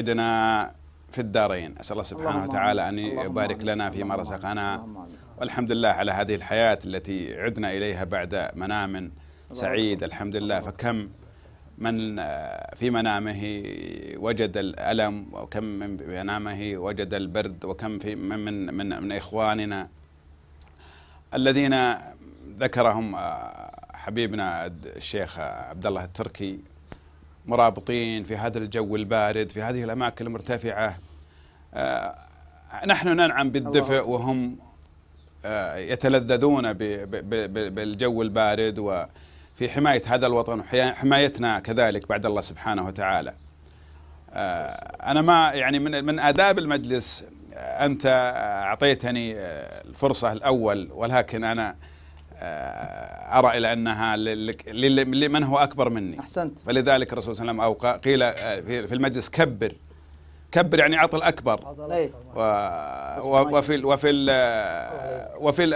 سيدنا في الدارين أسأل الله سبحانه وتعالى أن يبارك لنا فيما رزقنا والحمد لله على هذه الحياة التي عدنا إليها بعد منام سعيد الحمد لله فكم من في منامه وجد الألم وكم من منامه وجد البرد وكم في من من من, من إخواننا الذين ذكرهم آه، حبيبنا الشيخ عبد الله التركي مرابطين في هذا الجو البارد في هذه الأماكن المرتفعة آه، نحن ننعم بالدفء وهم آه، يتلذذون بالجو البارد وفي حماية هذا الوطن وحمايتنا كذلك بعد الله سبحانه وتعالى آه، أنا ما يعني من من آداب المجلس أنت أعطيتني الفرصة الأول ولكن أنا أرى إلى أنها لمن هو أكبر مني أحسنت فلذلك الرسول صلى الله عليه وسلم أو قيل آه، في المجلس كبر كبر يعني عطل اكبر طيب. و... و... وفي ال... وفي ال... آه، وفي ال...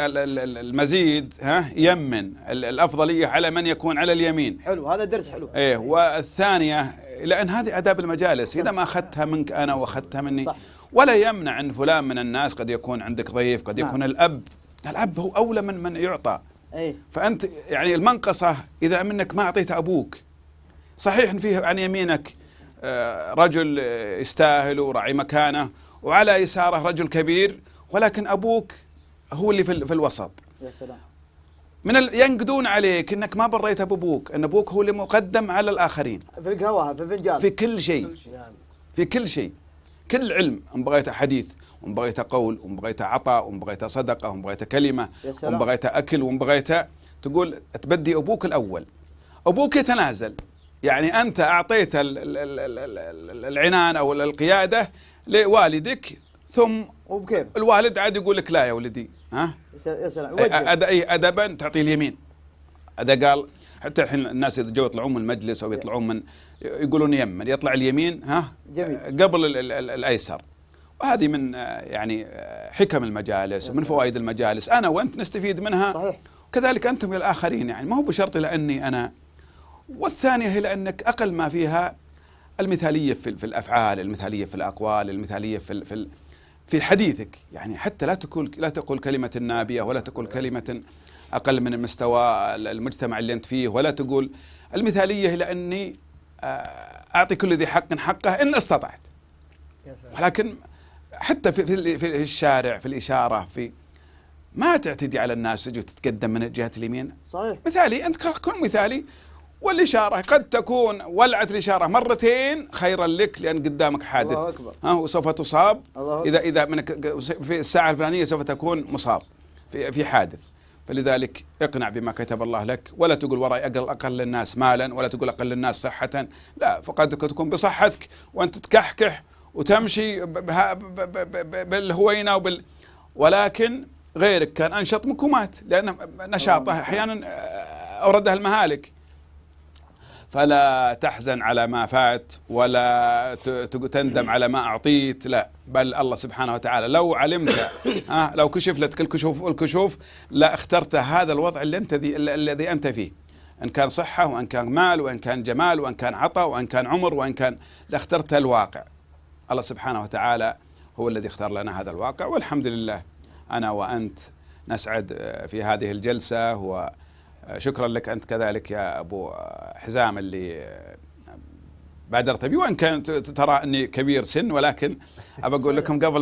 المزيد ها يمن الافضليه على من يكون على اليمين حلو هذا درس حلو ايه والثانيه لان هذه اداب المجالس اذا ما اخذتها منك انا واخذتها مني صح. ولا يمنع ان فلان من الناس قد يكون عندك ضيف قد نعم. يكون الاب الاب هو اولى من من يعطى إيه. فانت يعني المنقصه اذا منك ما اعطيت ابوك صحيح ان فيه عن يمينك آه، رجل يستاهل وراعي مكانه وعلى يساره رجل كبير ولكن ابوك هو اللي في الوسط يا سلام من ال... ينقدون عليك انك ما بريت بابوك ان ابوك هو اللي مقدم على الاخرين في القهوه في الفنجان في كل شيء يعني. في كل شيء كل علم ان بغيت حديث وان بغيت قول وان بغيت عطاء وان بغيت صدقه وان بغيت كلمه وان بغيت اكل وان بغيت تقول تبدي ابوك الاول ابوك يتنازل يعني انت اعطيت العنان او القياده لوالدك ثم وبكيف الوالد عاد يقول لك لا يا ولدي ها يا سلام ادبا تعطي اليمين هذا قال حتى الحين الناس اذا جو يطلعون من المجلس او يطلعون من يقولون يمن يطلع اليمين ها جميل. قبل الـ الـ الـ الايسر وهذه من آه، يعني آه، حكم المجالس ومن فوائد المجالس انا وانت نستفيد منها صحيح وكذلك انتم يا الاخرين يعني ما هو بشرط لاني انا والثانيه هي لانك اقل ما فيها المثاليه في, في الافعال، المثاليه في الاقوال، المثاليه في في في حديثك، يعني حتى لا تقول لا تقول كلمه نابيه ولا تقول كلمه اقل من المستوى المجتمع اللي انت فيه ولا تقول المثاليه لاني آه، اعطي كل ذي حق حقه ان استطعت ولكن حتى في في, الشارع في الاشاره في ما تعتدي على الناس تجي تتقدم من جهه اليمين صحيح مثالي انت كن مثالي والإشارة قد تكون ولعت الإشارة مرتين خيرا لك لأن قدامك حادث الله أكبر ها وسوف تصاب الله أكبر. إذا إذا منك في الساعة الفلانية سوف تكون مصاب في في حادث فلذلك اقنع بما كتب الله لك ولا تقول وراي أقل أقل الناس مالا ولا تقول أقل الناس صحة لا فقد تكون بصحتك وأنت تكحكح وتمشي بالهوينة وبال ولكن غيرك كان أنشط مكومات لأن نشاطه آه، أحيانا آه، أوردها المهالك فلا تحزن على ما فات ولا تندم على ما أعطيت لا بل الله سبحانه وتعالى لو علمت ها لو كشف لك الكشوف الكشوف لا اخترت هذا الوضع اللي أنت الذي أنت فيه إن كان صحة وإن كان مال وإن كان جمال وإن كان عطاء وإن كان عمر وإن كان لاخترت الواقع الله سبحانه وتعالى هو الذي اختار لنا هذا الواقع والحمد لله أنا وأنت نسعد في هذه الجلسة و شكرا لك أنت كذلك يا أبو حزام اللي بادرت بي وإن كنت ترى أني كبير سن ولكن أبى أقول لكم قبل